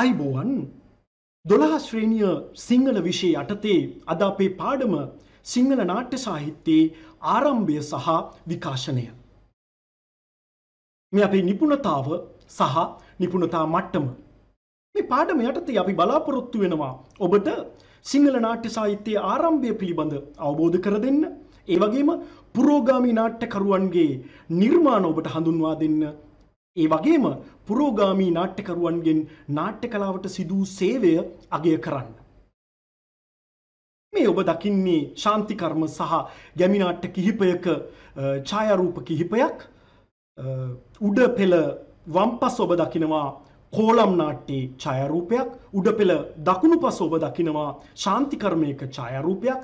අයිබෝවන් දොළහ ශ්‍රේණිය සිංහල විෂය යටතේ අද අපේ පාඩම සිංහල නාට්‍ය සාහිත්‍යයේ ආරම්භය සහ විකාශනය. මේ අපේ නිපුණතාව සහ නිපුණතා මට්ටම. මේ පාඩම යටතේ අපි බලාපොරොත්තු වෙනවා ඔබට සිංහල නාට්‍ය සාහිත්‍යයේ ආරම්භය පිළිබඳ අවබෝධ කර දෙන්න ඒ වගේම පුරෝගාමී නාට්‍යකරුවන්ගේ නිර්මාණ ඔබට හඳුන්වා දෙන්න ඒ වගේම පුරෝගාමී නාට්‍යකරුවන්ගෙන් නාට්‍ය කලාවට සිදූ සේවය අගය කරන්න. මේ ඔබ දකින්නේ ශාන්තිකර්ම සහ ගැමිනාට්ට කිහිපයක ඡායරූප කිහිපයක් උඩ පෙළ වම්පස් ඔබ දකිනවා කෝලම් නාට්‍යයේ ඡායරූපයක් උඩ පෙළ දකුණු පස ඔබ දකිනවා ශාන්තිකර්මයක ඡායරූපයක්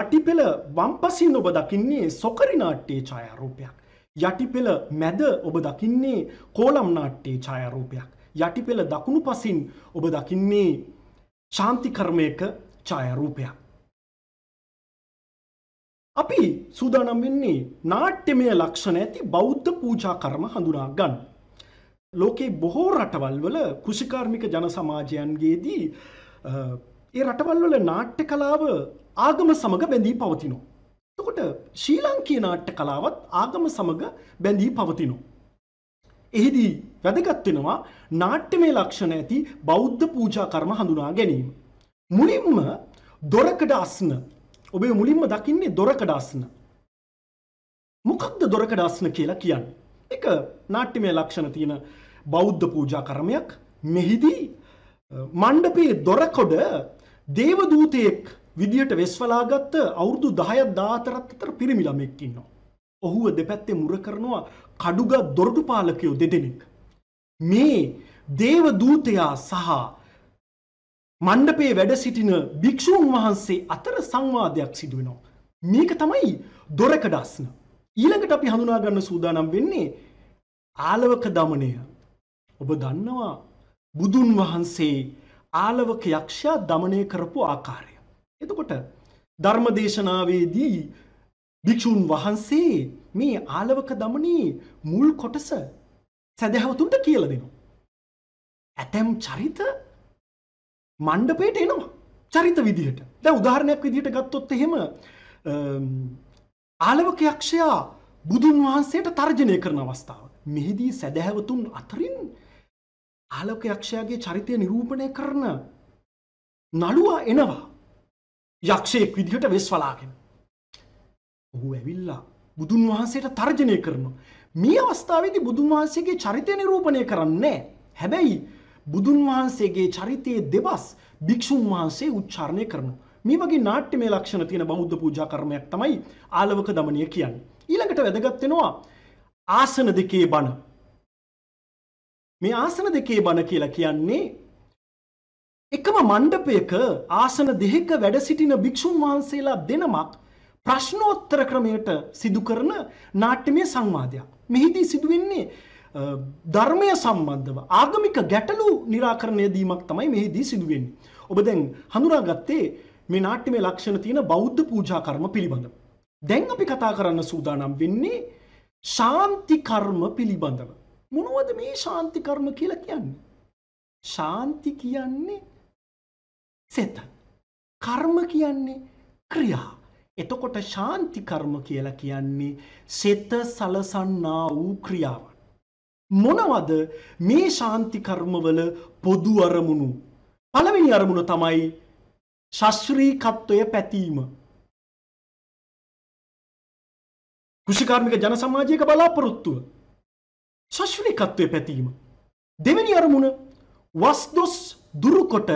යටිපෙළ වම්පසින් ඔබ දකින්නේ සොකරි නාට්‍යයේ ඡායරූපයක් යටිපෙළ මැද ඔබ දකින්නේ කෝලම් නාට්‍යයේ ඡායාරූපයක්. යටිපෙළ දකුණු පසින් ඔබ දකින්නේ ශාන්ති කර්මයක ඡායාරූපයක්. අපි සූදානම් වෙන්නේ නාට්‍යමය ලක්ෂණ ඇති බෞද්ධ පූජා කර්ම හඳුනා ගන්න. ලෝකේ බොහෝ රටවල් වල කෘෂිකාර්මික ජන සමාජයන්ගේදී ඒ රටවල් වල නාට්‍ය කලාව ආගම සමග බැඳී පවතිනවා. එතකොට ශ්‍රී ලංකීය නාට්‍ය කලාවත් ආගම සමග බැඳී පවතිනවා. එහිදී වැදගත් වෙනවා නාට්‍යමය ලක්ෂණ ඇති බෞද්ධ පූජා කර්ම හඳුනා ගැනීම. මුලින්ම දොරකඩ අස්න. ඔබේ මුලින්ම දකින්නේ දොරකඩ අස්න. මොකක්ද දොරකඩ අස්න කියලා කියන්නේ? ඒක නාට්‍යමය ලක්ෂණ තියෙන බෞද්ධ පූජා කර්මයක්. මෙහිදී මණ්ඩපයේ දොරකොඩ දේවදූතයෙක් විදියට වෙස්වලාගත්ත අවුරුදු දහයත් දාතරත් අතර පිරිමි ළමෙක් ඉන්නවා. ඔහුව දෙපැත්තේ මුර කරනවා කඩුග දොරටු පාලකයෝ දෙදෙනෙක්. මේ දේව දූතයා සහ මණ්ඩපේ වැඩ සිටින භික්‍ෂූන් වහන්සේ අතර සංවාදයක් සිදුවෙනවා. මේක තමයි දොරකඩස්න. ඊළඟට අපි හඳුනාගන්න සූදානම් වෙන්නේ ආලවක දමනය. ඔබ දන්නවා බුදුන් වහන්සේ ආලවක යක්ෂයා දමනය කරපු ආකාරය. එතකොට ධර්මදේශනාවේදී භික්‍ෂූන් වහන්සේ මේ ආලවක දමනී මුල් කොටස සැදැහැවතුන්ට කියල දෙනවා. ඇතැම් චරිත මණ්ඩපේට එනවා චරිත විදිහට දැ උදාහරණයක් විදිහට ගත්තොත් එහෙම ආලවක යක්ෂයා බුදුන් වහන්සේට තර්ජනය කරන අවස්ථාව. මෙහිදී සැදැහැවතුන් අතරින් ආලෝක යක්ෂයාගේ චරිතය නිරූපණය කරන නළුවා එනවා යක්ෂයෙක් විදිහට වෙස් වලාගෙන. ඔහු ඇවිල්ලා බුදුන් වහන්සේට තර්ජනය කරන. මේ අවස්ථාවේදි බුදුන් වහන්සේගේ චරිතය නිරූපණය කරන්නේ හැබැයි බුදුන් වහන්සේගේ චරිතයේ දෙබස් භික්‍ෂූන් වහන්සේ උච්චාරණය කරනු. මේ වගේ නාට්‍යමය ලක්ෂණ තියෙන බෞද්ධ පූජා කර්මයක් තමයි ආලවක දමනය කියන්නේ. ඊළඟට වැදගත් වෙනවා ආසන දෙකේ බණ. මේ ආසන දෙකේ බණ කියලා කියන්නේ එකම මණ්ඩපයක ආසන දෙහෙක වැඩ සිටින භික්‍ෂූන් වහන්සේලා දෙනමක් ප්‍රශ්නෝත්තර ක්‍රමයට සිදු කරන නාට්‍යමය සංවාධයක්. මෙහිදී සිදුවෙන්නේ ධර්මය සම්බන්ධව ආගමික ගැටලු නිරාකරණය දීමක් තමයි මෙහිදී සිදුවෙන්. ඔබ දැන් හඳුරාගත්තේ මේ නාට්‍යමය ලක්ෂණ තියෙන බෞද්ධ පූජා කර්ම පිළිබඳ. දැන් අපි කතා කරන්න සූදානම් වෙන්නේ ශාන්තිකර්ම පිළිබඳව. මොනුවද මේ ශාන්තිකර්ම කියලා කියන්නේ. ශාන්ති කියන්නේ සිත. කර්ම කියන්නේ ක්‍රියා. එතකොට ශාන්ති කර්ම කියලා කියන්නේ සිත සලසන්නා වූ ක්‍රියාවන්. මොනවද මේ ශාන්ති කර්මවල පොදු අරමුණු. පළවෙනි අරමුණ තමයි ශස්ශ්‍රීකත්වය පැතීම. කෘෂිකාර්මික ජන සමාජයක බලාපොරොත්තුව. ශශ්්‍රීකත්වය පැතීම. දෙවැනි අරමුණ වස්දොස් දුරුකොට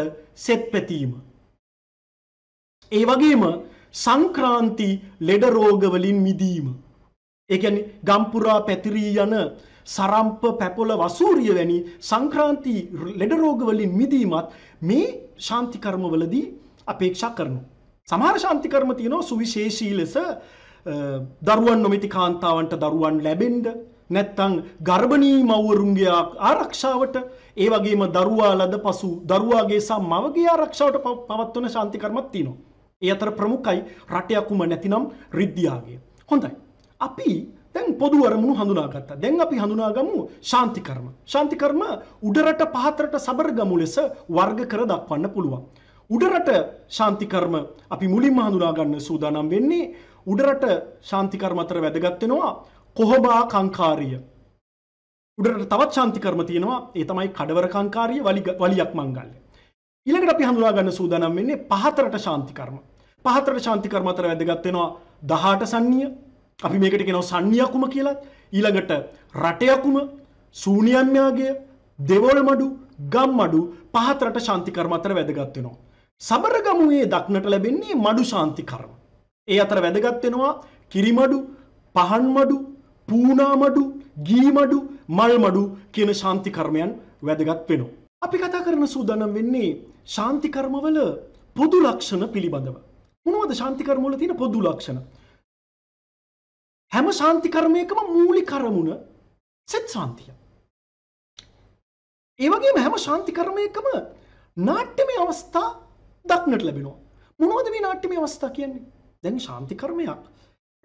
සෙත් පැතීම. ඒ වගේම සංක්‍රාන්ති ලෙඩරෝගවලින් මිදීම. එකැනි ගම්පුරා පැතිරී යන සරම්ප පැපොල වසූරිය වැනි සංක්‍රාන්ති ලෙඩරෝගවලින් මිදීමත් මේ ශාන්තිකර්මවලදී අපේක්ෂා කරනු. සමහර ශාන්තිකර්ම තියනෝ සුවිශේෂී ලෙස දරුවන් නොමිති කාන්තාවන්ට දරුවන් ලැබෙන්ඩ නැත්තං ගර්භණී මව්වරුන්ගේ ආරක්ෂාවට ඒ වගේම දරුවා ලද පසු දරුවාගේ සහ මවගේ ආරක්ෂාවට පවත්වන ශාන්ති කර්මත් තියෙනවා. ඒ අතර ප්‍රමුඛයි රටයක්ම නැතිනම් රිද්දියාගේ. හොඳයි. අපි දැන් පොදු අරමුණු හඳුනාගත්තා. දැන් අපි හඳුනාගමු ශාන්ති කර්ම. ශාන්ති කර්ම උඩරට පහතරට සබරගමු ලෙස වර්ග කර දක්වන්න පුළුවන්. උඩරට ශාන්ති කර්ම අපි මුලින්ම හඳුනා ගන්න සූදානම් වෙන්නේ උඩරට ශාන්ති කර්ම අතර වැදගත් වෙනවා කොහොබා කංකාරිය උඩට තවත් ශාන්ති කර්ම තියෙනවා ඒ තමයි කඩවර කංකාරිය වලියක් මංගල්ය ඊළඟට අපි හඳුනා ගන්න සූදානම් වෙන්නේ පහතරට ශාන්ති කර්ම පහතරට ශාන්ති කර්ම අතර වැදගත් වෙනවා 18 සන්නිය අපි මේකට කියනවා සන්නියකුම කියලා ඊළඟට රටයකුම සූනියම්යාගේ දෙවොල මඩු ගම්මඩු පහතරට ශාන්ති කර්ම අතර වැදගත් වෙනවා. සබරගමුවේ දක්නට ලැබෙන්නේ මඩු ශාන්ති කර්ම. ඒ අතර වැදගත් වෙනවා කිරිමඩු, පහන් මඩු, පූනාමඩු ගීමඩු මල්මඩු කියන ශාන්තිකර්මයන් වැදගත් වෙනවා. අපි කතා කරන සූදානම් වෙන්නේ ශාන්තිකර්මවල පොදු ලක්ෂණ පිළිබඳව. මොනවද ශාන්තිකර්මවල තියෙන පොදු ලක්ෂණ? හැම ශාන්තිකර්මයකම මූලික කරමුණ සෙත් ශාන්තිය. ඒ වගේම හැම ශාන්තිකර්මයකම නාට්‍යමය අවස්ථා දක්නට ලැබෙනවා. මොනවද මේ නාට්‍යමය අවස්ථා කියන්නේ? දැන් ශාන්තිකර්මයක්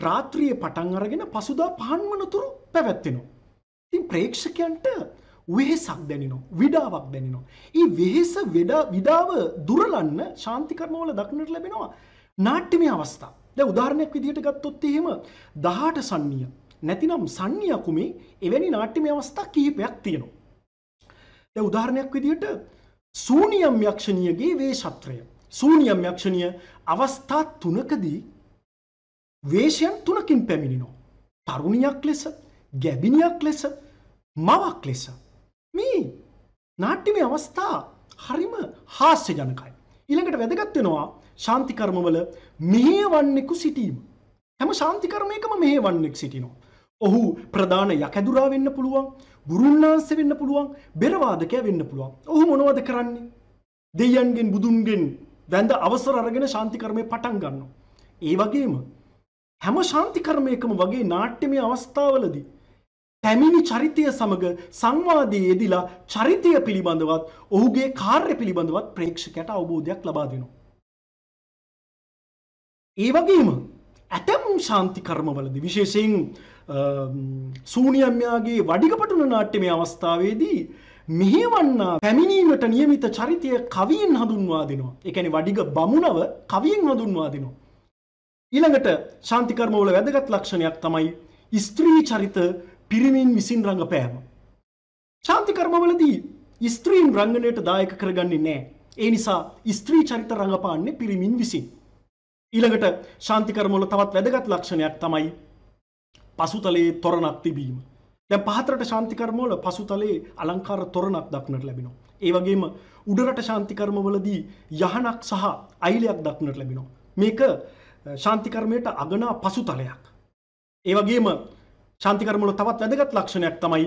රාත්‍රියේ පටන් අරගෙන පසුදා පහන් වනතුරු පැවැත්වෙනවා. ඉතින් ප්‍රේක්ෂකයන්ට වෙහෙසක් දැනෙනවා විඩාවක් දැනෙනවා. ඒ වෙහෙස විඩාව දුරලන්න ශාන්තිකරණවල දක්නට ලැබෙනවා නාට්‍යමය අවස්ථා. දැන් උදාහරණයක් විදිහට ගත්තොත් එහෙම 18 සන්නිය නැතිනම් සන්නිය කුමේ එවැනි නාට්‍යමය අවස්ථා කිහිපයක් තියෙනවා. දැන් උදාහරණයක් විදිහට සූනියම් යක්ෂණියගේ වේශත්‍රය. සූනියම් යක්ෂණිය අවස්ථා තුනකදී වේශයන් තුනකින් පැමිණිනෝ. තරුණියක් ලෙස ගැබිනියක් ලෙස මවක් ලෙස. මේ නාට්‍යමේ අවස්ථා හරිම හාස්‍ය ජනකයි. ඉළඟට වැදගත්වෙනවා ශාන්තිකර්මවල මෙහේවන්නෙකු සිටීම. හැම ශාන්තිකර්මයකම මෙහේවන්නෙක් සිටිනවා. ඔහු ප්‍රධාන යකැදුරා වෙන්න පුළුවන් ගුරුන්නාන්ස වෙන්න පුළුවන් බෙරවාදකය වෙන්න පුළුවන් ඔහු මොනවද කරන්නේ. දෙයන්ගෙන් බුදුන්ගෙන් වැඳ අවසර අරගෙන ශාන්තිකර්මය පටන් ගන්න. ඒ වගේම හැම ශාන්ති කර්මයකම වගේ නාට්‍යමය අවස්ථාවලදී පැමිණි චරිතය සමග සංවාදයේ යෙදිලා චරිතය පිළිබඳවත් ඔහුගේ කාර්ය පිළිබඳවත් ප්‍රේක්ෂකයට අවබෝධයක් ලබා දෙනවා. ඒ වගේම ඇතැම් ශාන්ති කර්මවලදි විශේෂයෙන් සූනියම්යාගේ වඩිගපටුන නාට්‍යමය අවස්ථාවේදී මෙහෙවන්නා පැමිණීමට නියමිත චරිතය කවියෙන් හඳුන්වා දෙනවා. එකැනි වඩිග බමුණව කවියෙන් හඳුන්වා දෙනවා. ඊළඟට ශාන්ති කර්මවල වැදගත් ලක්ෂණයක් තමයි ස්ත්‍රී චරිත පිරිමින් විසින් රඟපෑම. ශාන්ති කර්මවලදී ස්ත්‍රීන් රංගනයට දායක කරගන්නේ නැහැ. ඒ නිසා ස්ත්‍රී චරිත රඟපාන්නේ පිරිමින් විසින්. ඊළඟට ශාන්ති කර්මවල තවත් වැදගත් ලක්ෂණයක් තමයි පසුතලයේ තොරණක් තිබීම. දැන් පහතරට ශාන්ති කර්මවල පසුතලයේ අලංකාර තොරණක් දක්නට ලැබෙනවා. ඒ වගේම උඩරට ශාන්ති කර්මවලදී යහනක් සහ අයිලයක් දක්නට ලැබෙනවා. මේක ශාන්තිකර්මයට අගනා පසුතලයක්. ඒවගේම ශාන්තිකර්මල තවත් වැදගත් ලක්ෂණයක් තමයි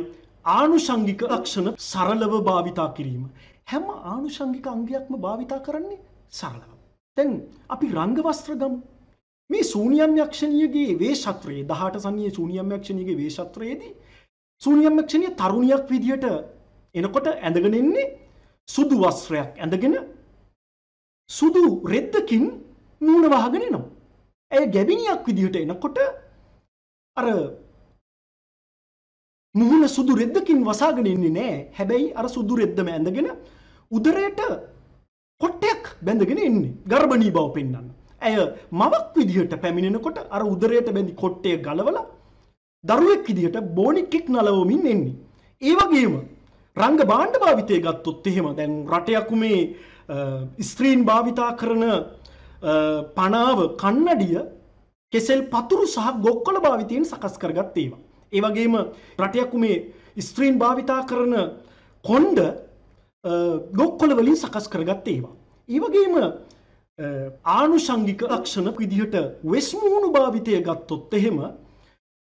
ආනුෂංගික ලක්ෂණ සරලව භාවිතා කිරීම. හැම ආනුෂංගික අංගයක්ම භාවිතා කරන්නේ සරලව. තැන් අපි රංගවස්ත්‍රගම් මේ සූනියම්යක්ෂණියගේ වේශත්‍රයේ දහට සනිය සූනියම්යක්ෂණියගේ වේශත්‍රයේදී සූනියම්යක්ෂණිය තරුණියක් විදිහට එනකොට ඇඳගෙන එන්නේ සුදු වස්ත්‍රයක් ඇඳගෙන සුදු රෙද්දකින් නූන වහගෙන එනවා. ඇය ගැබිනියක් විදිහට එනකොට අර මුහුණ සුදු රෙද්දකින් වසාගෙන ඉන්නේ නෑ හැබැයි අර සුදු රෙද්දම ඇඳගෙන උදරයට කොට්ටයක් බැඳගෙන එන්නේ ගර්භණී බව පෙන්වන්න. ඇය මවක් විදිහට පැමිණෙනකොට අර උදරයට බැඳි කොට්ටය ගලවලා දරුවෙක් විදිහට බෝනික්ෙක් නලවමින් එන්නේ. ඒ වගේම රංග භාණ්ඩ භාවිතය ගත්තොත් එහෙම දැන් රටයකු මේ ස්ත්‍රීන් භාවිතා කරන පනාව කන්නඩිය කෙසෙල් පතුරු සහ ගොක්කොල භාවිතයෙන් සකස් කරගත් ඒවා. ඒවගේම රටයක්කු මේ ස්ත්‍රීන් භාවිතා කරන කොන්්ඩ ගොක්කොල වලින් සකස් කරගත් ඒවා. ඒවගේම ආනුෂංගික ලක්ෂණ විදිහට වෙස්මූුණු භාවිතය ගත්තොත් එහෙම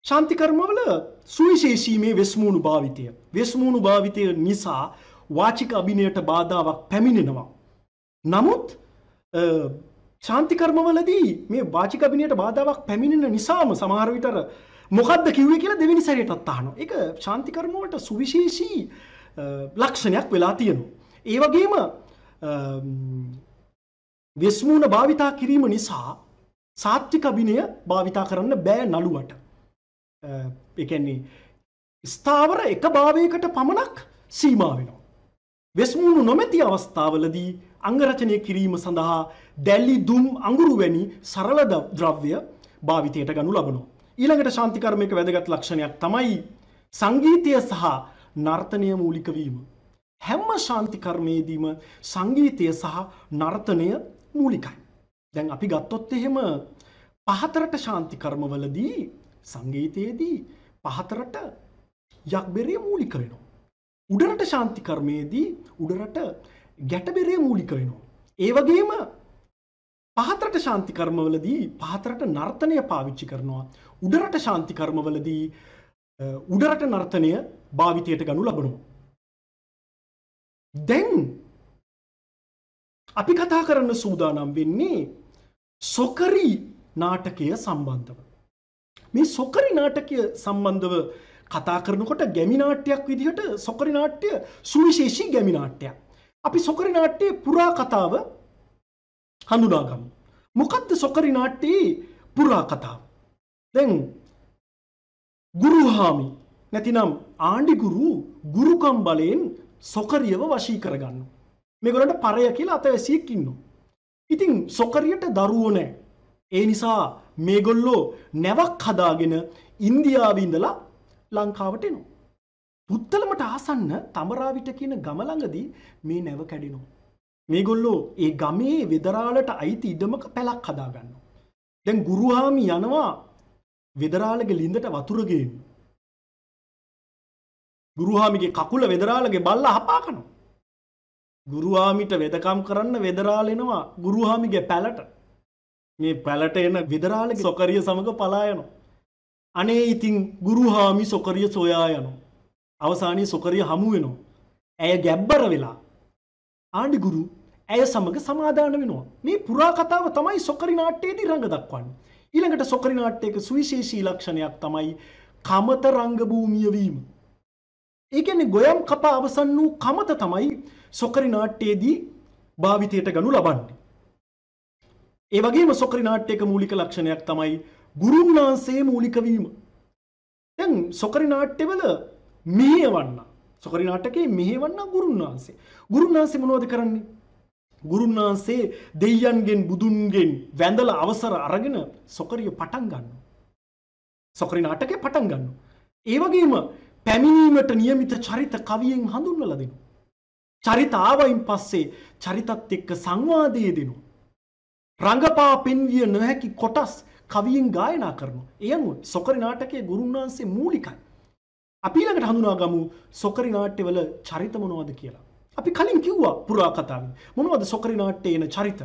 ශාන්තිකර්මවල සුවිශේෂීමේ වෙස්මූුණු භාවිතය. වෙස්මූුණු භාවිතය නිසා වාචික අභිනයට බාධාවක් පැමිණෙනවා. නමුත් ශාන්ති කර්මවලදී මේ වාචිකබිනයට බාධාවක් පැමිණෙන නිසාම සමහර විට මොකද්ද කිව්වේ කියලා දෙවෙනි සැරේටත් අහනවා. ඒක ශාන්ති කර්ම වලට සුවිශේෂී ලක්ෂණයක් වෙලා තියෙනවා. ඒ වගේම වෙස්මූණ භාවිතා කිරීම නිසා සාත්‍තික අභිනය භාවිතා කරන්න බෑ නළුවට. එකන්නේ ස්ථාවර එක භාවයකට පමණක් සීමා වෙනවා. වෙස්මූුණු නොමැති අවස්ථාවලදී අංගරචනය කිරීම සඳහා දැල්ලි දුම් අඟුරු වැනි සරල ද්‍රව්‍ය භාවිතයට ගනු ලබනවා. ඊළඟට ශාන්තිකර්මයක වැදගත් ලක්ෂණයක් තමයි සංගීතය සහ නර්තනය මූලික වීම. හැම ශාන්තිකර්මයේදීම සංගීතය සහ නර්තනය මූලිකයි. දැන් අපි ගත්තොත් එහෙම පහතරට ශාන්තිකර්මවලදී සංගීතයේදී පහතරට යක්බෙරිය මූලික වෙනවා. උඩරට ශාන්තිකර්මයේදී උඩරට ගැටබෙරේ මූලික වෙනවා. ඒවගේම පහතරට ශාන්ති කර්මවලදී පහතරට නර්තනය පාවිච්චි කරනවා. උඩරට ශාන්ති කර්මවලදී උඩරට නර්තනය භාවිතයට ගනු ලබනු. දැන් අපි කතා කරන්න සූදානම් වෙන්නේ සොකරි නාටකය සම්බන්ධව. මේ සොකරි නාටකය සම්බන්ධව කතා කරනකොට ගැමිනාට්‍යයක් විදිහට සොකරි නාට්‍ය සුවිශේෂී ගැමිනාට්‍යයක්. අපි සොකරි නාට්‍යයේ පුරා කතාව හඳුනාගමු. මොකද්ද සොකරි නාට්‍යයේ පුරා කතාව? දැන් ගුරුහාමි නැතිනම් ආණ්ඩිගුරු ගුරුකම් බලයෙන් සොකරියව වශී කරගන්න. මේගොල්ලන්ට පරය කියලා අතවැසියෙක් ඉන්නවා. ඉතින් සොකරියට දරුවෝ නැහැ. ඒ නිසා මේගොල්ලෝ නැවක් හදාගෙන ඉන්දියාවේ ඉඳලා ලංකාවට එනවා. පුත්තලමට ආසන්න තමරාවිට කියන ගමළඟදී මේ නැව කැඩිනවා. මේගොල්ලෝ ඒ ගමේ වෙදරාලට අයිති ඉඩමක පැලක් හදාගන්න. දැන් ගුරුහාමි යනවා වෙදරාලගේ ලින්දට වතුරගෙන්. ගුරුහාමිගේ කකුල වෙදරාලගේ බල්ල හපාකනවා. ගුරුහාමිට වෙදකම් කරන්න වෙදරාලෙනවා ගුරුහාමිගේ පැලට මේ පැලට එන විදරාලගේ සොකරිය සමඟ පලායනවා. අනේ ඉතිං ගුරුහාමි සොකරිය සොයා යනවා. අවසානයේ සොකරිය හමු වෙනවා. ඇය ගැබ්බර වෙලා ආණ්ඩිගුරු ඇය සමග සමාදාන වෙනවා. මේ පුරා කතාව තමයි සොකරි නාට්‍යයේදී රඟ දක්වන්නේ. ඊළඟට සොකරි නාට්‍යයක සුවිශේෂී ලක්ෂණයක් තමයි කමත රංගභූමිය වීම. ඒ කියන්නේ ගොයම් කපා අවසන් වූ කමත තමයි සොකරි නාට්‍යයේදී භාවිතයට ගනු ලබන්නේ. ඒ වගේම සොකරි නාට්‍යයක මූලික ලක්ෂණයක් තමයි ගුරුන් වහන්සේ මූලික වීම. දැන් සොකරි නාට්‍යවල මෙහෙවන්න. සොකරි නාටකයේ මෙහෙවන්න ගුරුන් වහන්සේ. ගුරුන් වහන්සේ මොනවද කරන්නේ? ගුරුන් වහන්සේ දෙයයන්ගෙන් බුදුන්ගෙන් වැඳලා අවසර අරගෙන සොකරිය පටන් ගන්නවා. සොකරි නාටකේ පටන් ගන්නවා. ඒ වගේම පැමිණීමට නියමිත චරිත කවියෙන් හඳුන්වලා දෙනවා. චරිත ආවයින් පස්සේ චරිතත් එක්ක සංවාදයේ දෙනවා. රංගපා පෙන්විය නොහැකි කොටස් කවියෙන් ගායනා කරනවා. ඒ අනුව සොකරි නාටකයේ ගුරුන් වහන්සේ මූලිකයි. අපි ළඟට හඳුනා ගමු සොකරි නාට්‍යවල චරිත මොනවද කියලා. අපි කලින් කිව්වා පුරා කතාවෙන්. මොනවද සොකරි නාට්‍යයේ එන චරිත?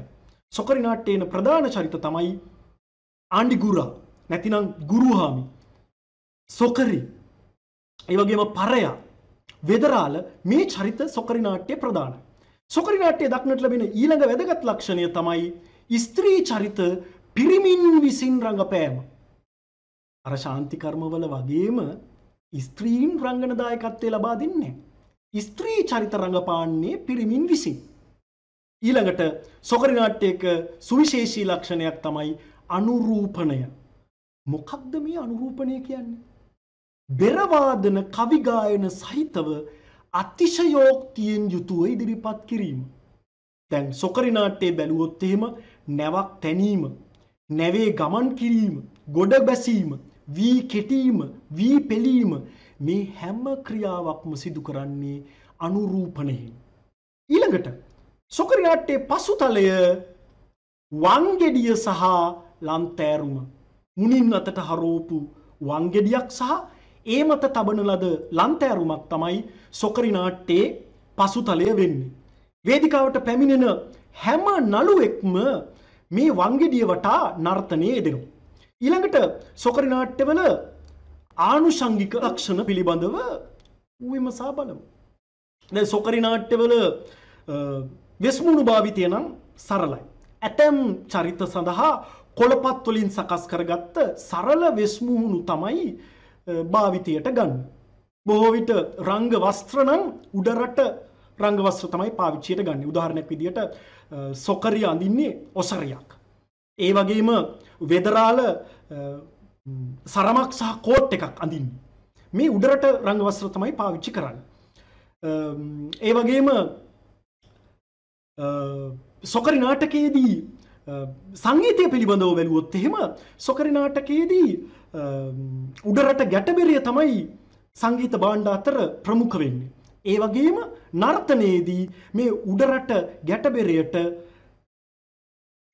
සොකරි නාට්‍යයේ එන ප්‍රධාන චරිත තමයි ආණ්ඩි ගුරා නැතිනම් ගුරුහාමි. සොකරි. ඒ වගේම පරයා, වෙදරාල මේ චරිත සොකරි නාට්‍යයේ ප්‍රධානයි. සොකරි නාට්‍යයේ දක්නට ලැබෙන ඊළඟ වැදගත් ලක්ෂණය තමයි ස්ත්‍රී චරිත පිරිමින් විසින් රඟපෑම. අර ශාන්ති කර්මවල වගේම ස්ත්‍රීන් රංගන දායකත්වය ලබා දෙන්නේ. ස්ත්‍රී චරිත රඟපාන්නේ පිරිමින් විසින්. ඊළඟට සොකරි නාට්‍යයක සුවිශේෂී ලක්ෂණයක් තමයි අනුරූපණය. මොකක්ද මේ අනුරූපණය කියන්නේ? බෙරවාදන කවිගායන සහිතව අතිශයෝක්තියෙන් යුතුව ඉදිරිපත් කිරීම. දැන් සොකරි නාට්‍යයේ බැලුවොත් එහෙම නැවක් තැනීම, නැවේ ගමන් කිරීම, ගොඩ බැසීම වී කෙටීම වී පෙලීම මේ හැම ක්‍රියාවක්ම සිදු කරන්නේ අනුරූපනයෙන්. ඊළඟට සොකරනාට්ටේ පසුතලය වංගෙඩිය සහ ලන්තෑරුම මුනින් අතට හරෝපු වංගෙඩියක් සහ ඒ මත තබන ලද ලන්තෑරුමක් තමයි සොකරිනාට්ටේ පසුතලය වෙන්නේ. වේදිකාවට පැමිණෙන හැම නළුවෙක්ම මේ වංගෙඩිය වටා නර්තනය දෙනවා. ඊළඟට සොකරි නාට්‍යවල ආනුෂංගික ලක්ෂණ පිළිබඳව විමසා බලමු. දැන් සොකරි නාට්‍යවල වෙස්මුණු භාවිතය නම් සරලයි. ඇතැම් චරිත සඳහා කොළපත් වලින් සකස් කරගත්ත සරල වෙස්මුහුණු තමයි භාවිතයට ගන්න. බොහෝ විට රංග වස්ත්‍ර නම් උඩරට රංග වස්ත්‍ර තමයි පාවිච්චියට ගන්න. උදාහරණයක් විදිහට සොකරිය අඳින්නේ ඔසරියක්. ඒ වගේම වෙදරාල සරමක් සහ කෝට් එකක් අඳින් මේ උඩරට රංගවස්ත්‍ර තමයි පාවිච්චි කරන්න ඒ වගේම සොකරි නාටකයේදී සංගීතය පිළිබඳව වැලුවොත් එහෙම සොකරි නාටකයේදී උඩරට ගැටබෙරිය තමයි සංගීත බාණ්ඩ අතර ප්‍රමුඛ වෙන්නේ. ඒ වගේම නර්තනයේදී මේ උඩරට ගැටබෙරයට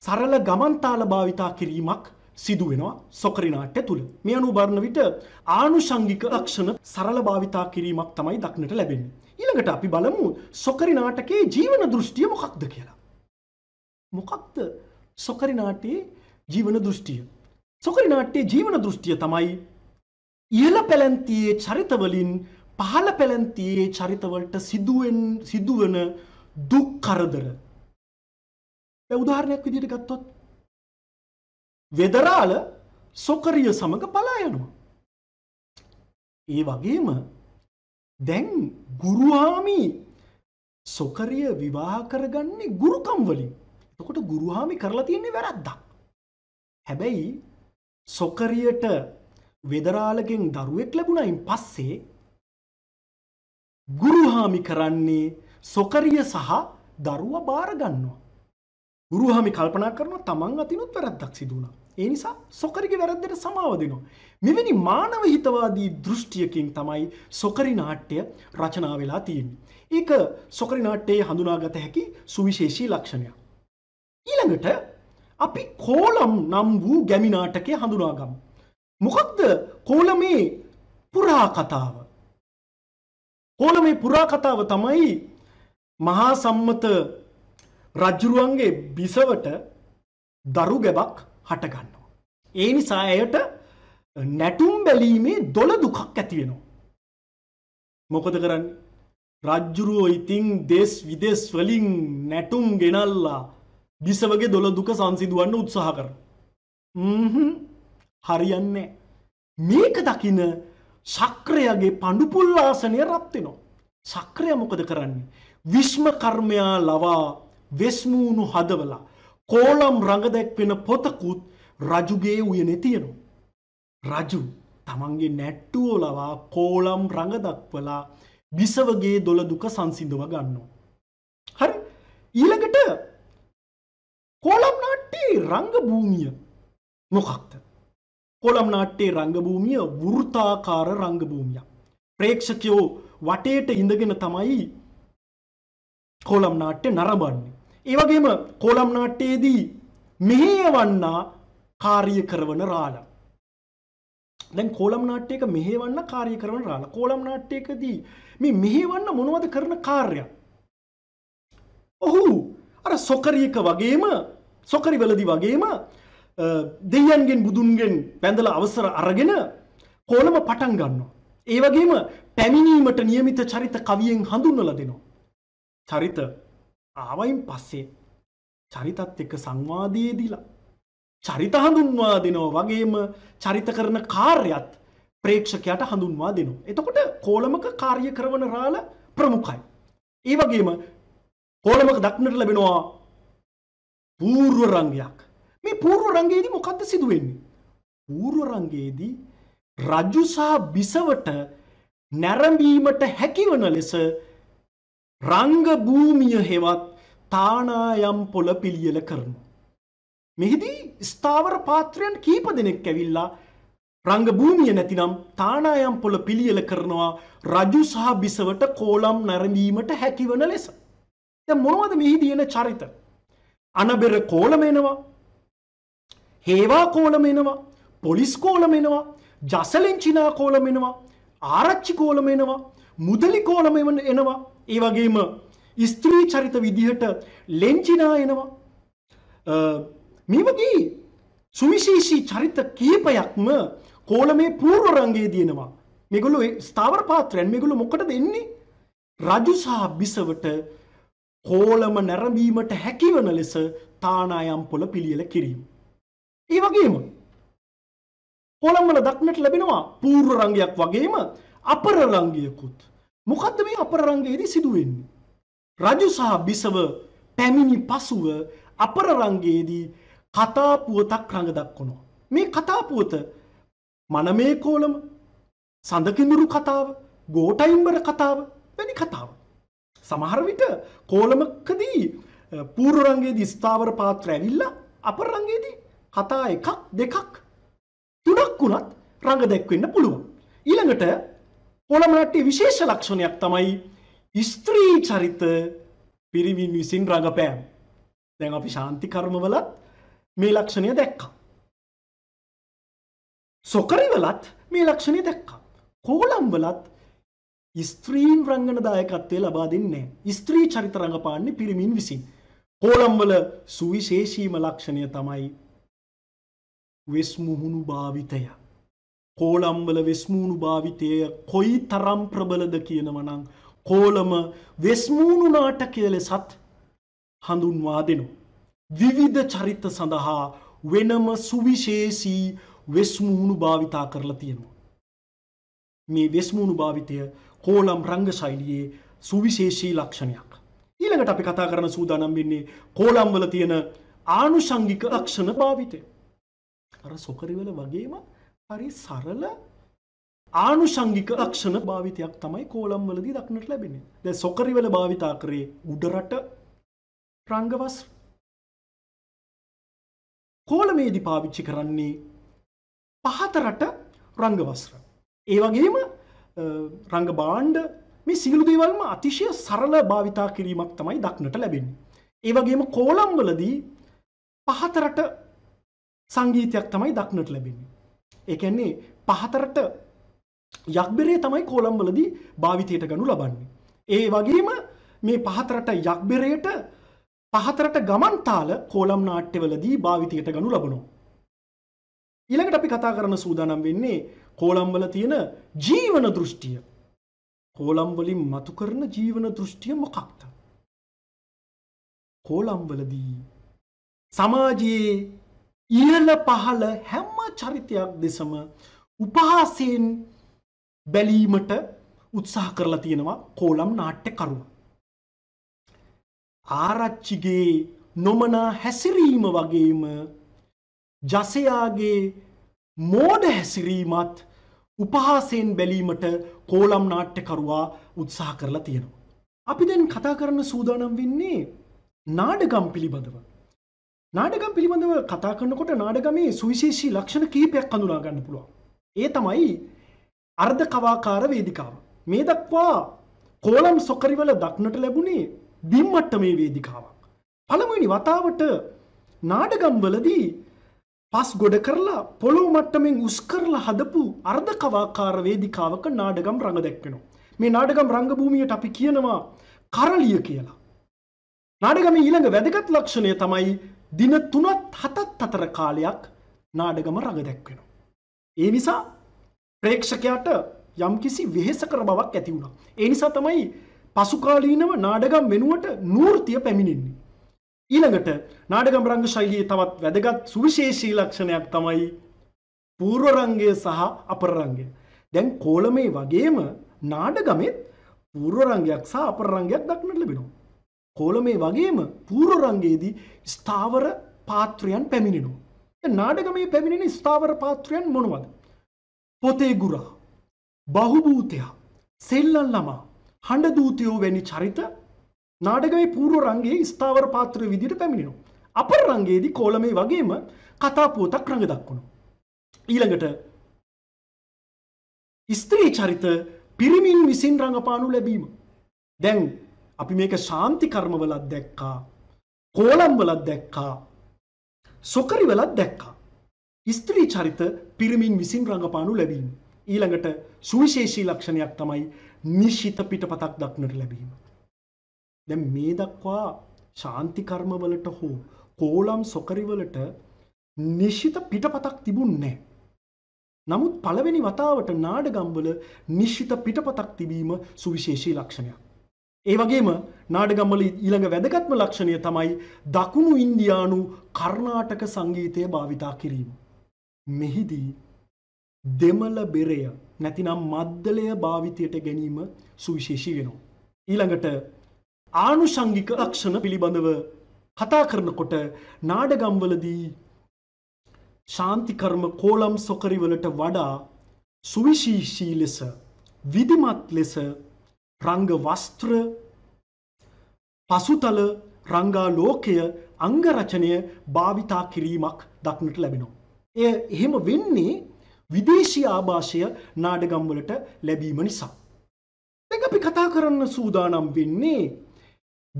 සරල ගමන්තාල භාවිතා කිරීමක් සිදු වෙනවා සොකරි නාට්‍ය තුල. මේ අනුව බලන විට ආනුෂංගික ලක්ෂණ සරල භාවිතා කිරීමක් තමයි දක්නට ලැබෙන්නේ. ඊළඟට අපි බලමු සොකරි නාටකයේ ජීවන දෘෂ්ටිය මොකක්ද කියලා. මොකක්ද සොකරි නාට්‍යයේ ජීවන දෘෂ්ටිය? සොකරි නාට්‍යයේ ජීවන දෘෂ්ටිය තමයි ඉහළ පැලැන්තියේ චරිතවලින් පහළ පැලැන්තියේ චරිතවලට සිදුවෙන දුක් කරදර දැන් උදාහරණයක් විදිහට ගත්තොත් වෙදරාල සොකරිය සමග පලා යනවා. ඒ වගේම දැන් ගුරුහාමි සොකරිය විවාහ කරගන්නේ ගුරුකම් වලින්. එතකොට ගුරුහාමි කරලා තියෙන්නේ වැරද්දක්. හැබැයි සොකරියට වෙදරාලගෙන් දරුවෙක් ලැබුණයින් පස්සේ ගුරුහාමි කරන්නේ සොකරිය සහ දරුවා බාරගන්නවා. ගුරුහමි කල්පනා කරන තමන් අතිනුත් වැරද්දක් සිදුවුණා. ඒ නිසා සොකරිගේ වැරද්දට සමාවදිනවා. මෙවැනි මානව හිතවාදී දෘෂ්ටියකින් තමයි සොකරි නාට්‍ය රචනා වෙලා තියෙන්නේ. ඒක සොකරි නාට්‍යයේ හඳුනාගත හැකි සුවිශේෂී ලක්ෂණයක්. ඊළඟට අපි කෝලම් නම් වූ ගැමි නාටකය හඳුනාගමු. මොකක්ද කෝලමේ පුරා කතාව. කෝලමේ පුරා කතාව තමයි මහා සම්මත රජ්ජුරුවන්ගේ බිසවට දරු ගැබක් හටගන්නවා. ඒ නිසා ඇයට නැටුම් බැලීමේ දොළ දුකක් ඇතිවෙනවා. මොකද කරන්න රජ්ජුරුවෝ ඉතිං දෙස් විදෙස් වලින් නැටුම් ගෙනල්ලා බිසවගේ දොළ දුක සංසිදුවන්න උත්සාහ කර. හරියන්නේ මේක දකින සක්‍රයගේ පඩුපුල් ආසනය රත්වෙනවා. සක්‍රය මොකද කරන්නේ. විශ්ම කර්මයා ලවා වෙස්මූුණු හදවලා කෝලම් රඟදැක්වෙන පොතකුත් රජුගේ උයනෙ තියෙනු. රජු තමන්ගේ නැට්ටුවෝලවා කෝලම් රඟදක්වලා බිසවගේ දොළදුක සංසිඳව ගන්නවා. හරි ඊළඟට කෝලම් නාට්ටේ රංගභූමිය මොකක්ද. කොළම් නාට්ටේ රංගභූමිය වෘතාකාර රංගභූමිය. ප්‍රේක්ෂකයෝ වටේට ඉඳගෙන තමයි කොළම් නාට්‍ය නරබන්නේ. ඒවගේම කොළම් නාට්‍යයේදී මෙහේවන්නා කාරිය කරවන රාලා. දැන් කොළම් නාට්‍යයක මෙහෙවන්න කාරිය කරවන රාලා. කොළම් නාට්‍යයකදී මේ මෙහෙවන්න මොනවද කරන කාර්යයක්? ඔහු අර සොකරියක වගේම සොකරිවලදී වගේම දෙයන්ගෙන් බුදුන්ගෙන් පැඳල අවසර අරගෙන කොළම පටන් ගන්නවා. ඒ වගේම පැමිණීමට නියමිත චරිත කවියෙන් හඳුන්වලා දෙනවා. චරිත ආවයින් පස්සේ චරිතත් එක්ක සංවාදයේදීලා චරිත හඳුන්වා දෙනවා වගේම චරිත කරන කාර්යත් ප්‍රේක්ෂකයට හඳුන්වා දෙනවා. එතකොට කෝලමක කාර්ය කරවන රාල ප්‍රමුඛයි. ඒ වගේම කෝලමක දක්නට ලැබෙනවා පූර්ව රංගයක්. මේ පූර්ව රංගයේදී මොකක්ද සිදුවෙන්නේ? පූර්ව රංගයේදී රජු සහ බිසවට නැරඹීමට හැකිවන ලෙස රංග භූමිය හෙවත් තානායම් පොළ පිළියල කරනු. මෙහිදී ස්ථාවර පාත්‍රයන් කීප දෙනෙක් ඇවිල්ලා රංග භූමිය නැතිනම් තානායම් පොළ පිළියල කරනවා රජු සහ බිසවට කෝලම් නැරඹීමට හැකිවන ලෙස. ද මොනවද මෙහි දියන චරිත. අනබෙර කෝලමෙනවා හේවා කෝලමෙනවා පොලිස් කෝලමෙනවා ජසලෙන්චිනා කෝලමෙනවා ආරච්චි කෝලමෙනවා මුදලි කෝලම එනවා ඒ වගේම ස්ත්‍රී චරිත විදිහට ලෙන්චිනා එනවා මේ වගේ සුවිශේෂී චරිත කීපයක්ම කෝලමේ පූර්ව රංගයේ දිනනවා මේගොල්ලෝ ස්ථාවර පාත්‍රයන් මේගොල්ලෝ මොකටද එන්නේ රජු සහ බිසවට කෝලම නැරඹීමට හැකිවන ලෙස තානායම්පොළ පිළියෙල කිරීම. ඒ වගේම කොළම්වල දක්නට ලැබෙනවා පූර්ව රංගයක් වගේම අපරරංගයකුත්. මොකක්ද මේ අපරරංගයේදී සිදුවෙන්නේ. රජු සහ බිසව පැමිණි පසුව අපරරංගයේදී කතාපුුවතක් රඟ දක්වනවා. මේ කතාපුුවත මනමේ කෝලම සඳකිඳුරු කතාව ගෝටයිම්බර කතාව වැනි කතාව. සමහරවිට කෝලමක්කදී පූරරංගේදී ස්ථාවර පාත්‍ර ඇවිල්ලා අපරරංගේදී කතා එකක් දෙකක් තුනක් වුණත් රඟ දැක්වෙන්න පුළුවන්. ඊළඟට පොළමනට්ටේ විශේෂ ලක්ෂණයක් තමයි ස්ත්‍රී චරිත පිරිමින් විසින් රඟපෑම් දැන් අපි ශාන්තිකර්මවලත් මේ ලක්ෂණය දැක්කා. සොකරිවලත් මේ ලක්ෂණය දැක්කා. කෝලම්වලත් ස්ත්‍රීන් රංගන දායකත්වය ලබා දෙන්නේ ස්ත්‍රී චරිත රඟපාන්නේ පිරිමින් විසින්. කෝලම්වල සුවිශේෂීම ලක්ෂණය තමයි වෙස් මුහුණු භාවිතයක්. කෝලම්වල වෙස්මූුණු භාවිතය කොයි තරම් ප්‍රබලද කියනවනං කෝලම වෙස්මූුණු නාටකය ලෙසත් හඳුන්වා දෙනු. විවිධ චරිත සඳහා වෙනම සුවිශේෂී වෙස්මූුණු භාවිතා කරලා තියෙනවා. මේ වෙස්මූුණු භාවිතය කෝලම් රංග ශෛලියයේ සුවිශේෂී ලක්ෂණයක්. ඊළඟට අපි කතා කරන සූදානම් වෙන්නේ කෝලම්වල තියෙන ආනුෂංගික ලක්ෂණ භාවිතය. අර සොකරිවල වගේම හරි සරල ආනුෂංගික ලක්ෂණ භාවිතයක් තමයි කෝලම් වලදී දක්නට ලැබෙන ද සොකරිවල භාවිතා කරේ උඩරට රංගවස් කෝලමේදි පාවිච්චි කරන්නේ පහතරට රංගවස්ර ඒ වගේම රංග බාණ්ඩ මේ සිගලු දේවල්ම අතිශය සරල භාවිතා කිරීමක් තමයි දක්නට ලැබෙන ඒ වගේම කෝලම් වලදී පහතරට සංගීතයක් තමයි දක්නට ලැබෙන්නේ ඒකන්නේ පහතරට යක්බෙරේ තමයි කෝලම්වලදී භාවිතයට ගනු ලබන්නේ. ඒ වගේම මේ පහතරට යක්බෙරයට පහතරට ගමන්තාල කෝලම් නාට්‍යවලදී භාවිතයට ගනු ලබනවා. ඊළඟට අපි කතා කරන සූදානම් වෙන්නේ කෝලම්වල තියෙන ජීවන දෘෂ්ටිය. කෝලම්වලින් මතු කරන ජීවන දෘෂ්ටිය මොකක්ද? කෝලම්වලදී සමාජයේ ඉහළ පහළ හැම චරිතයක් දෙසම උපහාසයෙන් බැලීමට උත්සාහ කරලා තියෙනවා කෝලම් නාට්‍යකරු. ආරච්චිගේ නොමනා හැසිරීම වගේම ජසයාගේ මෝඩ හැසිරීමත් උපහාසයෙන් බැලීමට කෝලම් නාට්‍යකරුවා උත්සාහ කරලා තියෙනවා. අපි දැන් කතා කරන්න සූදානම් වෙන්නේ නාඩගම් පිළිබඳව. නාඩගම් පිළිබඳව කතා කරනකොට නාඩගමේ සුවිශේෂී ලක්ෂණ කීපයක් හඳුනා ගන්න පුළුවන්. ඒ තමයි අර්ධ කවාකාර වේදිකාව. මේ දක්වා කෝලම් සොකරිවල දක්නට ලැබුණේ දිම්මට්ටමේ වේදිකාවක්. පළමුවෙනි වතාවට නාඩගම්වලදී පස් ගොඩ කරලා පොළොව මට්ටමින් උස් කරලා හදපු අර්ධ කවාකාර වේදිකාවක නාඩගම් රඟ දැක්වෙනවා. මේ නාඩගම් රංගභූමියට අපි කියනවා කරලිය කියලා. නාඩගම ඊළඟ වැදගත් ලක්ෂණය තමයි දින තුනත් හතත් අතර කාලයක් නාඩගම රඟ දැක්වෙනවා. ඒ නිසා ප්‍රේක්ෂකයාට යම්කිසි වෙහෙසකර බවක් ඇති වුණා. ඒ නිසා තමයි පසුකාලීනව නාඩගම් වෙනුවට නූර්තිය පැමිණෙන්නේ. ඊළඟට නාඩගම් රංග ශෛලියේ තවත් වැදගත් සුවිශේෂී ලක්ෂණයක් තමයි පූර්ව රංගය සහ අපර රංගය. දැන් කෝලමේ වගේම නාඩගමෙත් පූර්ව රංගයක් සහ අපර රංගයක් දක්නට ලැබෙනවා. හෝල මේ වගේම පූරරංගේදී ස්ථාවර පාත්‍රයන් පැමිණෙනු. නාඩගමේ පැමිණෙන ස්ථාවර පාත්‍රයන් මොනවද. පොතේ ගුරා බහුභූතයා සෙල්ලල් ළමා හඬ දූතයෝ වැනි චරිත නාඩගමේ පූර්ව රංගේ ස්ථාවර පාත්‍රය විදිට පැමිණෙනු. අපර රංගේදී කෝලමේ වගේම කතාපුවතක් රඟ දක්වුණු. ඊළඟට ස්ත්‍රී චරිත පිරිමින් විසින් රඟපානු ලැබීම. දැන් අපි මේක ශාන්ති කර්මවලත් දැක්කා කෝලම්වලත් දැක්කා සොකරිවලත් දැක්කා ස්ත්‍රී චරිත පිරිමින් විසින් රඟපානු ලැබීම ඊළඟට සුවිශේෂී ලක්ෂණයක් තමයි නිශ්ෂිත පිටපතක් දක්නට ලැබීම දැ මේ දක්වා ශාන්තිකර්මවලට හෝ කෝලම් සොකරිවලට නිශ්ෂිත පිටපතක් තිබුන්නේ නමුත් පළවෙනි වතාවට නාඩගම්වල නිශ්ෂිත පිටපතක් තිබීම සුවිශේෂී ලක්ෂණයක් ඒ වගේම නාඩගම්වල ඊළඟ වැදගත්ම ලක්ෂණය තමයි දකුණු ඉන්දියානු කර්ණාටක සංගීතය භාවිතා කිරීම. මෙහිදී දෙමළ බෙරය නැතිනම් මද්දලය භාවිතයට ගැනීම සුවිශේෂී වෙනවා. ඊළඟට ආනුෂංගික ලක්ෂණ පිළිබඳව කතා කරනකොට නාඩගම්වලදී ශාන්තිකර්ම කෝලම් සොකරිවලට වඩා සුවිශීෂී ලෙස විධමත් ලෙස රංග වස්ත්‍ර පසුතල රංගා ලෝකය අංගරචනය භාවිතා කිරීමක් දක්නට ලැබෙනවා. එය එහෙම වෙන්නේ විදේශී ආභාෂය නාඩගම්වලට ලැබීම නිසා. දැන් අපි කතා කරන්න සූදානම් වෙන්නේ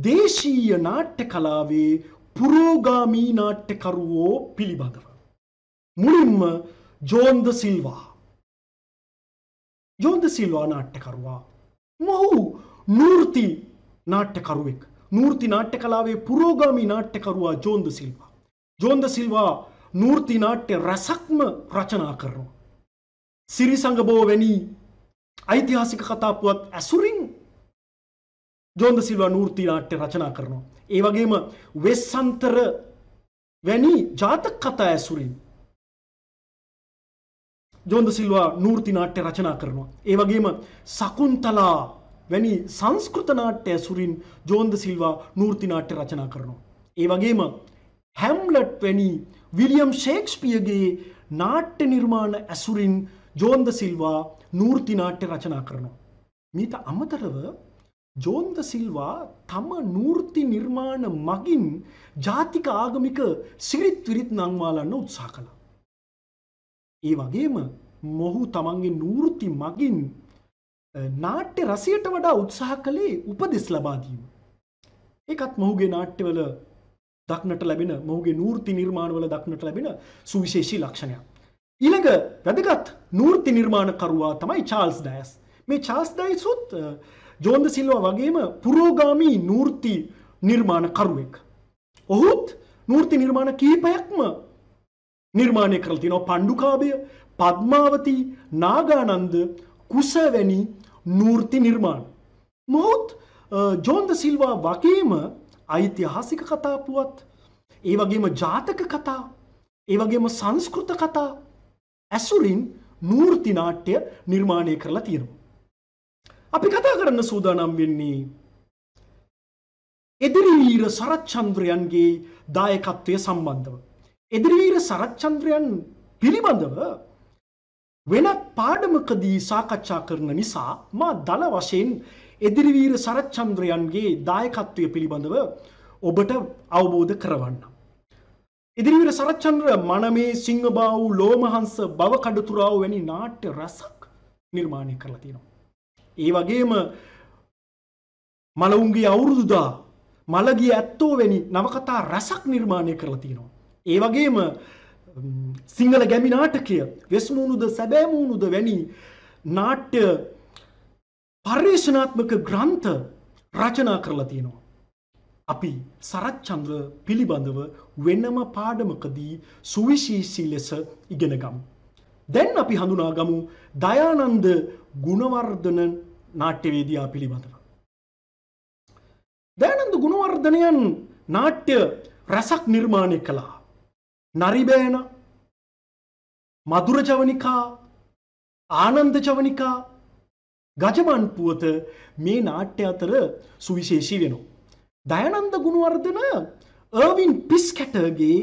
දේශීය නාට්‍ය කලාවේ පුරෝගාමී නාට්‍යකරුවෝ පිළිබඳව. මුලින්ම ජෝන්ද සිල්වා. ජෝන්ද සිල්වා නාට්‍යකරුවා මොහු නෘති නාට්‍යකරුවෙක් නෘති නාට්‍ය කලාවේ පුරෝගාමී නාට්‍යකරුවා ජෝන්ද සිල්වා ජෝන්ද සිල්වා නෘති නාට්‍ය රසක්ම රචනා කරනවා සිරිසඟබෝ වැනි ඓතිහාසික කතාපුවත් ඇසුරින් ජෝන්ද සිල්වා නෘති නාට්‍ය රචනා කරනවා ඒ වගේම වෙස්සන්තර වැනි ජාතක කතා ඇසුරින් ජෝන්ද සිල්වා නූර්ති නාට්‍ය රචනා කරනවා. ඒ වගේම සකුන්තලා වැනි සංස්කෘත නාට්‍ය ඇසුරින් ජෝන්ද සිල්වා නූර්ති නාට්‍ය රචනා කරනවා. ඒ වගේම හැම්ලට් වැනි විලියම් ශේක්ෂ්පියගේ නාට්‍ය නිර්මාණ ඇසුරින් ජෝන්ද සිල්වා නූර්ති නාට්‍ය රචනා කරනවා. මීට අමතරව ජෝන්ද සිල්වා තම නූර්ති නිර්මාණ මගින් ජාතික ආගමික සිරිත් විරිත් නංවාලන්න උත්සා කළා. ඒ වගේම මොහු තමන්ගේ නූෘති මගින් නාට්‍ය රසයට වඩා උත්සාහ කළේ උපදෙස් ලබාදීම. එකත් මොහුගේ නාට්‍යවල දක්නට ලැබෙන මොහුගේ නූෘති නිර්මාණවල දක්නට ලැබෙන සුවිශේෂී ලක්ෂණයක්. ඊළඟ වැදගත් නූෘති නිර්මාණකරුවා තමයි චාල්ස් ඩයස් මේ චාස් ඩයිසුත් ජෝන්ද සිල්වා වගේම පුරෝගාමී නූෘති නිර්මාණකරුවෙක්. ඔහුත් නූෘති නිර්මාණ කීපයක්ම නිර්මාණය කරතිනෝ පණ්ඩුකාභය පද්මාවති නාගානන්ද කුසවැනි නූර්ති නිර්මාණ. මොහොත් ජෝන්ද සිල්වා වගේම අයිතිහාසික කතාපුවත් ඒ වගේම ජාතක කතා ඒ වගේම සංස්කෘත කතා ඇසුරින් නූර්ති නාට්‍ය නිර්මාණය කරලා තියෙනවා. අපි කතා කරන්න සූදානම් වෙන්නේ එදිරිවීර සරච්චන්ද්‍රයන්ගේ දායකත්වය සම්බන්ධව. එදිරිවීර සරච්චන්ද්‍රයන් පිළිබඳව වෙනත් පාඩමකදී සාකච්ඡා කරන නිසා මා දළ වශයෙන් එදිරිවීර සරච්චන්ද්‍රයන්ගේ දායකත්වය පිළිබඳව ඔබට අවබෝධ කරවන්න. ඉදිරිවර සරච්චන්ද්‍ර මනමේ සිංහබාව් ලෝමහන්ස බවකඩතුරාව වැනි නාට්‍ය රැසක් නිර්මාණය කරලා තියෙනවා. ඒ වගේම මලවුන්ගේ අවුරුදුදා මලගේ ඇත්තෝ වැනි නවකතා රැසක් නිර්මාණය කරලා තියෙනවා. ඒ වගේම සිංහල ගැමි නාටකය වෙස්මූුණුද සැබෑමූුණුද වැනි නාට්‍ය පර්යේෂනාත්මක ග්‍රන්ථ රචනා කරලා තියෙනවා. අපි සරච්චන්ද්‍ර පිළිබඳව වෙන්නම පාඩමකදී සුවිශීසී ලෙස ඉගෙනගම්. දැන් අපි හඳුනාගමු දයානන්ද ගුණවර්ධන නාට්‍යවේදයා පිළිබඳව. දෑනන්ද ගුණවර්ධනයන් නාට්‍ය රැසක් නිර්මාණය කලා నరిబేణ මధుර චවනිකා ආනන්ද චවනිකා ගජමන් පුවත මේ නාට්‍ය අතර සුවිශේෂී වෙනවා. දයනන්ද ගුණවර්ධන අර්වින් පිස්කැටගේ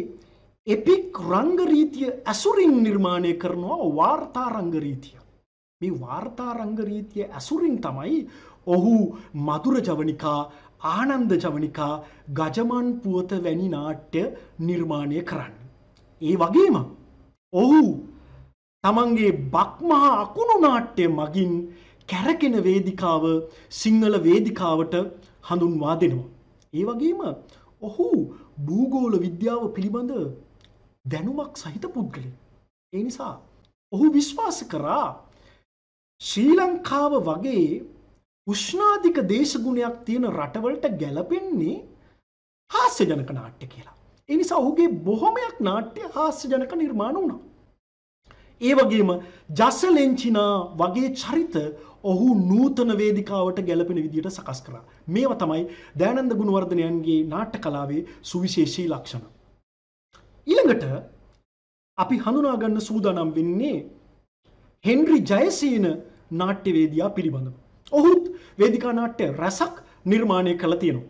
එපික් රංගරීතිය ඇසුරින් නිර්මාණය කරනවා වාර්තා රංගරීතිය. මේ වාර්තා රංගරීතිය ඇසුරින් තමයි ඔහු මధుර ජවනිකා ආනන්ද ජවනිකා ගජමන් පුවත වැනි නාට්‍ය නිර්මාණය කරන්න. ඒ වගේම ඔහු තමන්ගේ බක්මහා අකුණු නාට්‍ය මගින් කැරකෙන වේදිකාව සිංහල වේදිකාවට හඳුන්වා දෙනවා. ඒ වගේම ඔහු භූගෝල විද්‍යාව පිළිබඳ දැනුමක් සහිත පුද්ගලින්. ඒ නිසා ඔහු විශ්වාස කරා ශ්‍රී ලංකාව වගේ උෂ්නාධික දේශගුණයක් තියෙන රටවලට ගැලපෙන්නේ හාස්‍ය ජනක නාට්‍ය කියලා. එනිසා ඔහුගේ බොහොමයක් නාට්‍ය හාස්‍යජනක නිර්මාණ වුණා. ඒ වගේම ජසලෙන්චිනා වගේ චරිත ඔහු නූතන වේදිකාවට ගැලපෙන විදිහට සකස් කරා. මේව තමයි දයානන්ද ගුණවර්ධනයන්ගේ නාට්‍ය කලාවේ සුවිශේෂී ලක්ෂණ. ඊළඟට අපි හඳුනා ගන්න සූදානම් වෙන්නේ හෙන්රි ජයසීන නාට්‍යවේදියා පිළිබඳව. ඔහුත් වේදිකා නාට්‍ය රැසක් නිර්මාණය කළ තියෙනවා.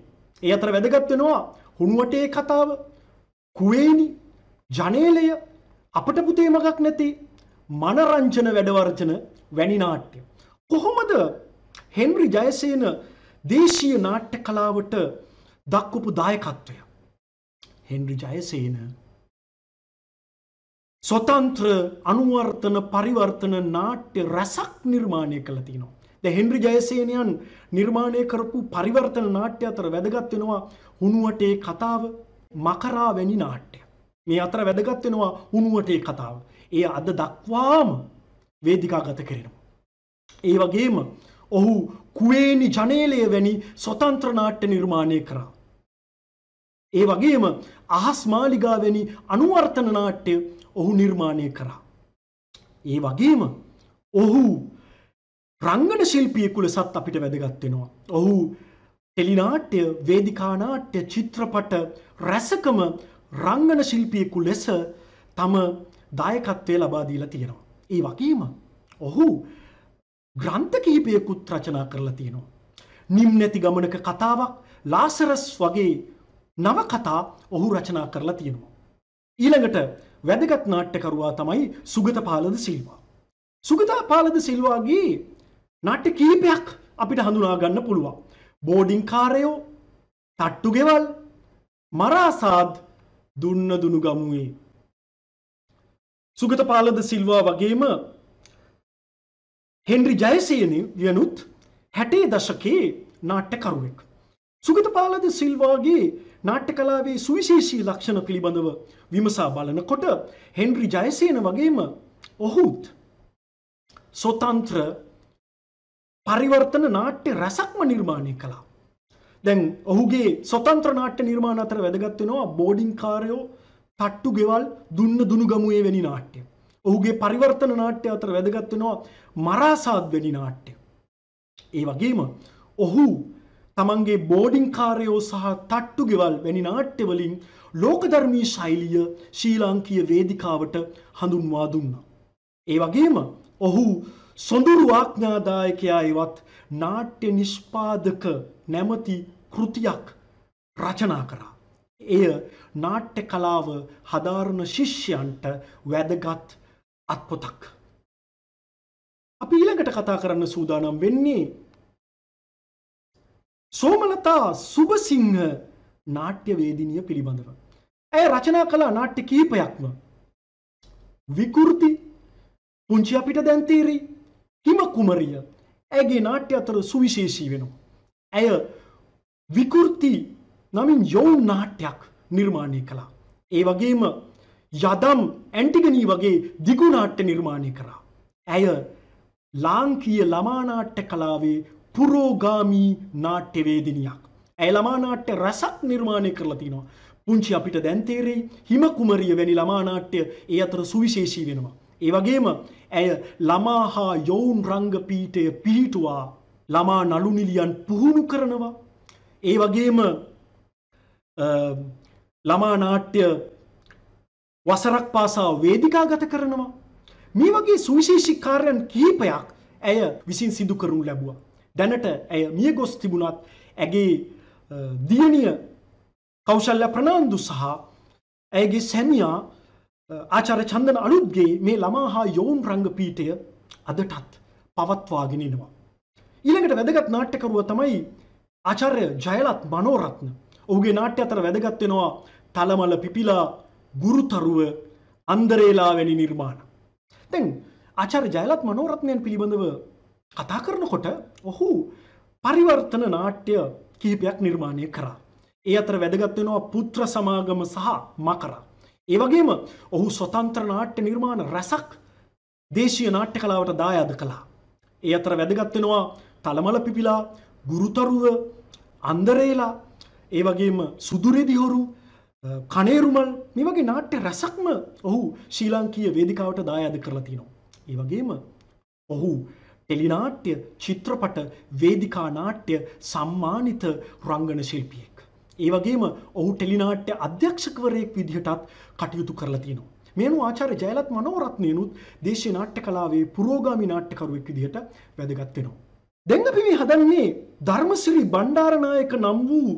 ඒ අතර වැදගත් වෙනවා හුණුවටේ කතාව කුවේනි ජනේලය අපට පුතේ මගක් නැති මනරංචන වැඩවර්ජන වැනි නාට්‍ය. කොහොමද හෙන්රි ජයසේන දේශීය නාට්‍ය කලාවට දක්වපු දායකත්වය. හෙන්රි ජයසේන ස්වතන්ත්‍ර අනුවර්තන පරිවර්තන නාට්‍ය රැසක් නිර්මාණය කළ තිනවා. ද හෙන්රි ජයසේනයන් නිර්මාණය කරපු පරිවර්තන නාට්‍ය අතර වැදගත්වෙනවා හුණුවටේ කතාව මකරා වැනි නාට්‍ය. මේ අතර වැදගත් වෙනවා උණුවට ඒ කතාව. ඒ අද දක්වාම වේදිකාගත කරනවා. ඒ වගේම ඔහු කුවේනි ජනේලය වැනි ස්වතන්ත්‍ර නාට්‍ය නිර්මාණය කරා. ඒ වගේම අහස් මාලිගා වැනි අනුවර්තන නාට්‍ය ඔහු නිර්මාණය කරා. ඒ වගේම ඔහු රංගන ශිල්පියෙකු ලෙසත් අපිට වැදගත් වෙනවා. ඔහු ටෙලිනාට්‍ය වේදිකානාට්‍ය චිත්‍රපට රැසකම රංගන ශිල්පියෙකු ලෙස තම දායකත්වය ලබාදීලා තියෙනවා. ඒ වගේම ඔහු ග්‍රන්ථ කිහිපයකුත් රචනා කරලා තියෙනවා. නිම්නැති ගමනක කතාවක් ලාසරස් වගේ නවකතා ඔහු රචනා කරලා තියෙනවා. ඊළඟට වැදගත් නාට්‍යකරුවා තමයි සුගත පාලද සිල්වා. සුගතා පාලද සිල්වාගේ නාට්‍ය කීපයක් අපිට හඳුනාගන්න පුළුවන්. බෝඩිංකාරයෝ තට්ටු ගෙවල් මරාසාද් දුන්න දුනු ගමුවේ. සුගත පාලද සිල්වා වගේම හෙන්රි ජයසයන යනුත් හැටේ දශකේ නාට්‍යකරුවෙක්. සුගත පාලද සිල්වාගේ නාට්‍ය කලාවේ සුවිශේෂී ලක්ෂණ පිළිබඳව විමසා බලනකොට හෙන්රි ජයසයන වගේම ඔහුත් සොතන්ත්‍ර පරිවර්තන නාට්‍ය රැසක්ම නිර්මාණය කළා. දැන් ඔහුගේ සොතන්ත්‍ර නාට්‍ය නිර්මාණ අතර වැදගත් වෙනවා බෝඩින් කාරයෝ තට්ටු ගෙවල් දුන්න දුනුගමුවේ වැනි නාට්‍ය. ඔහුගේ පරිවර්තන නාට්‍ය අතර වැදගත් වෙනවා මරාසාත් වැනි නාට්‍ය. ඒ වගේම ඔහු තමන්ගේ බෝඩින් කාරයෝ සහ තට්ටු ගෙවල් වැනි නාට්‍ය වලින් ලෝකධර්මී ශෛලිය ශ්‍රී ලාංකීය වේදිකාවට හඳුන්වා දුන්නා. ඒ වගේම ඔහු සොඳුරු ආඥාදායකයා ඉවත් නාට්‍ය නිෂ්පාදක නැමති කෘතියක් රචනා කරා. එය නාට්‍ය කලාව හදාරණ ශිෂ්‍යයන්ට වැදගත් අත්පොතක්. අපි ඊළඟට කතා කරන්න සූදානම් වෙන්නේ සෝමලතා සුභසිංහ නාට්‍යවේදිනිය පිළිබඳව. ඇය රචනා කලා නාට්‍ය කීපයක්ම විකෘති පුංචි අපිට දැන්තීරී හිම කුමරිය ඇගේ නාට්‍ය අතර සුවිශේෂී වෙනවා. ඇය විකෘති නමින් යොවුන් නාට්‍යයක් නිර්මාණය කළා. ඒ වගේම යදම් ඇන්ටිගනී වගේ දිගුනාට්‍ය නිර්මාණය කරා. ඇය ලාංකීය ළමානාට්‍ය කලාවේ පුරෝගාමී නාට්‍යවේදිනියක්. ඇය ළමානාට්‍ය රැසක් නිර්මාණය කරලා තිනවා. පුංචි අපිට දැන්තේරෙයි හිම කුමරිය වැනි ළමානාට්‍ය ඒ අතර සුවිශේෂී වෙනවා. ඒ වගේම ඇය ළමා හා යොවුන් රංගපීටය පිහිටුවා ළමා නළුනිලියන් පුහුණු කරනවා. ඒ වගේම ළමා නාට්‍ය වසරක් පාසා වේදිකා ගත කරනවා. මේ වගේ සුවිශේෂි කාර්යන් කීපයක් ඇය විසින් සිදු කරනු ලැබුවා. දැනට ඇය මිය ගොස් තිබුණත් ඇගේ දියණිය කෞශල්‍ය ප්‍රනාන්දු සහ ඇගේ සැමියා ආචාර චන්දන අලුත්ගේ මේ ළමා හා යෝන් රංගපීටය අදටත් පවත්වාගෙන එනවා. ඊළඟට වැදගත් නාට්‍යකරුව තමයි ආචාර්ය ජයලත් මනෝරත්න. ඔහුගේ නාට්‍ය අතර වැදගත් වෙනවා තලමල පිපිලා ගුරුතරුව අන්දරේලා වැනි නිර්මාණ. දැන් ආචාර්ය ජයලත් මනෝරත්නයන් පිළිබඳව කතා කරනකොට ඔහු පරිවර්තන නාට්‍ය කිහිපයක් නිර්මාණය කරා. ඒ අතර වැදගත් වෙනවා පුත්‍ර සමාගම සහ මකරා. ඒ වගේම ඔහු ස්වතන්ත්‍ර නාට්‍ය නිර්මාණ රැසක් දේශීය නාට්‍ය කලාවට දායාද කළා. ඒ අතර වැදගත් වෙනවා තලමල පිපිලා, ගුරුතරුව, අන්දරේලා, ඒ වගේම සුදුරෙදිහොරු, කණේරුමල් මේ වගේ නාට්‍ය රැසක්ම ඔහු ශ්‍රී ලාංකීය වේදිකාවට දායාද කරලා තිනවා. ඒ වගේම ඔහු ටෙලිනාට්‍ය, චිත්‍රපට, වේදිකා නාට්‍ය සම්මානිත රංගන ශිල්පියෙක්. ඒ වගේම ඔහු ටෙලිනාට්‍ය අධ්‍යක්ෂකවරයෙක් විදිහටත් කටයුතු කරලා තියෙනවා. මේනු ආචාර්ය ජයලත් මනෝරත්නයනුත් දේශීය නාට්‍ය කලාවේ පුරෝගාමි නාට්‍යකරුවෙක් විදිහට වැදගත් වෙනවා. දැන් අපි මේ හදන්නේ ධර්මසිරි බණ්ඩාරනායක නම් වූ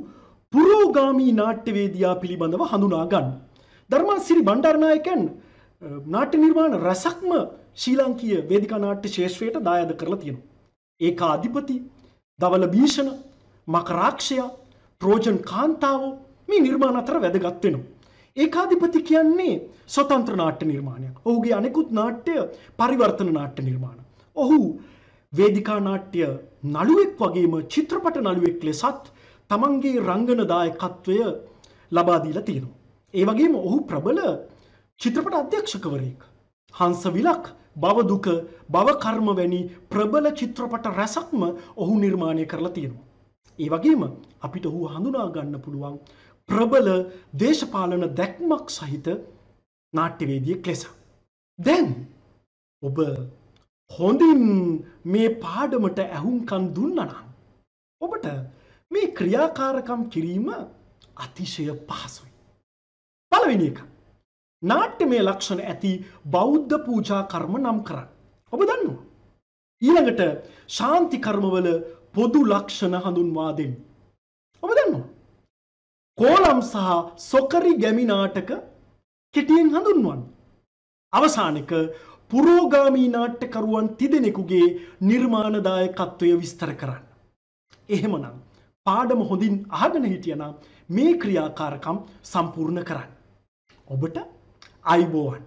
පුරෝගාමී නාට්‍යවේදියා පිළිබඳව හඳුනා ගන්න. ධර්මසිරි බණ්ඩාරනායකන් නාට්‍ය නිර්මාණ රැසක්ම ශ්‍රී ලාංකීය වේදිකා නාට්‍ය ශාස්ත්‍රයට දායාද කරලා තියෙනවා. ඒකාධිපති, දවල භීෂණ, මකරාක්ෂයා ට්‍රෝජන් කාන්තාවෝ මේ නිර්මාණ අතර වැදගත් වෙනවා. ඒකාධිපති කියන්නේ ස්වතන්ත්‍ර නාට්‍ය නිර්මාණයක්. ඔහුගේ අනෙකුත් නාට්‍ය පරිවර්තන නාට්‍ය නිර්මාණ. ඔහු වේදිකා නාට්‍ය නළුවෙක් වගේම චිත්‍රපට නළුවෙක් ලෙසත් තමන්ගේ රංගන දායකත්වය ලබා දීලා තියෙනවා. ඒ වගේම ඔහු ප්‍රබල චිත්‍රපට අධ්‍යක්ෂකවරයෙක්. හංස විලක් බව දුක බව කර්ම වැනි ප්‍රබල චිත්‍රපට රැසක්ම ඔහු නිර්මාණය කරලා තියෙනවා. ඒ වගේම අපිට හුව හඳුනා ගන්න පුළුවන් ප්‍රබල දේශපාලන දැක්මක් සහිත නාට්‍යවේදියෙක් ලෙස. දැන් ඔබ හොඳින් මේ පාඩමට ඇහුම්කන් දුන්නනම්. ඔබට මේ ක්‍රියාකාරකම් කිරීම අතිශය පහසුයි. පලවෙනි එක. නාට්‍යමය ලක්ෂණ ඇති බෞද්ධ පූජා කර්ම නම් කරන්න. ඔබ දන්නවා. ඊළඟට ශාන්ති කර්මවල පොදු ලක්ෂණ හඳුන්වා දෙන්න. ඔබ දන්නවා. කෝලම් සහ සොකරි ගැමි නාටක කෙටියෙන් හඳුන්වන්න. අවසානක පුරෝගාමී නාට්‍යකරුවන් තිදෙනෙකුගේ නිර්මාණදායකත්වය විස්තර කරන්න. එහෙමනම් පාඩම හොඳින් අහගෙන හිටියනම් මේ ක්‍රියාකාරකම් සම්පූර්ණ කරන්න. ඔබට අයිබෝවන්.